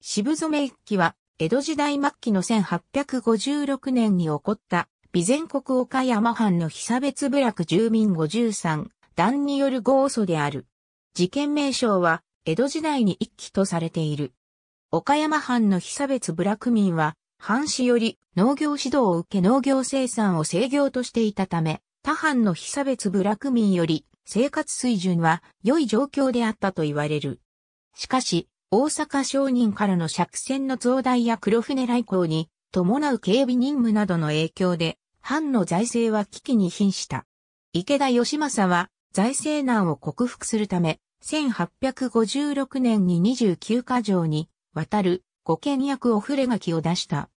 渋染一揆は、江戸時代末期の1856年に起こった、備前国岡山藩の被差別部落住民53、団による豪訴である。事件名称は、江戸時代に一揆とされている。岡山藩の被差別部落民は、藩士より農業指導を受け農業生産を制御としていたため、他藩の被差別部落民より生活水準は良い状況であったと言われる。しかし、大阪商人からの借船の増大や黒船来航に伴う警備任務などの影響で、藩の財政は危機に瀕した。池田義政は財政難を克服するため、1856年に29箇条に渡る御倹約お触れ書きを出した。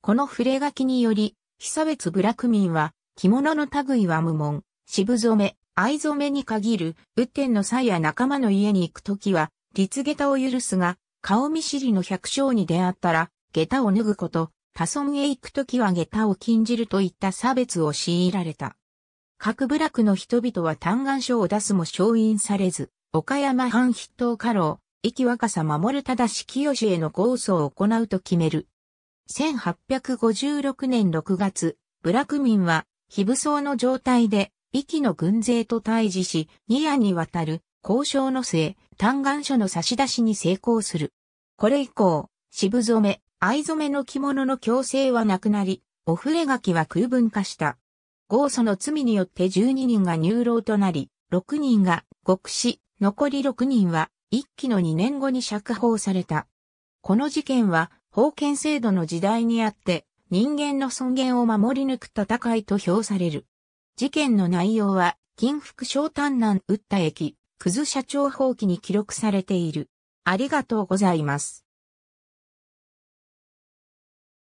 この触れ書きにより、被差別部落民は着物の類は無門、渋染め、藍染めに限る、雨天の際や仲間の家に行くときは、立下駄を許すが、顔見知りの百姓に出会ったら、下駄を脱ぐこと、他村へ行くときは下駄を禁じるといった差別を強いられた。各部落の人々は嘆願書を出すも承認されず、岡山藩筆頭家老、生き若さ守る正し清への構想を行うと決める。1856年6月、部落民は、非武装の状態で、息の軍勢と対峙し、二夜にわたる交渉の末、単眼書の差し出しに成功する。これ以降、渋染め、藍染めの着物の強制はなくなり、お触れ書きは空分化した。合訴の罪によって12人が入牢となり、6人が獄死、残り6人は一期の2年後に釈放された。この事件は、封建制度の時代にあって、人間の尊厳を守り抜く戦いと評される。事件の内容は、金福小丹南打った駅、くず社長放棄に記録されている。ありがとうございます。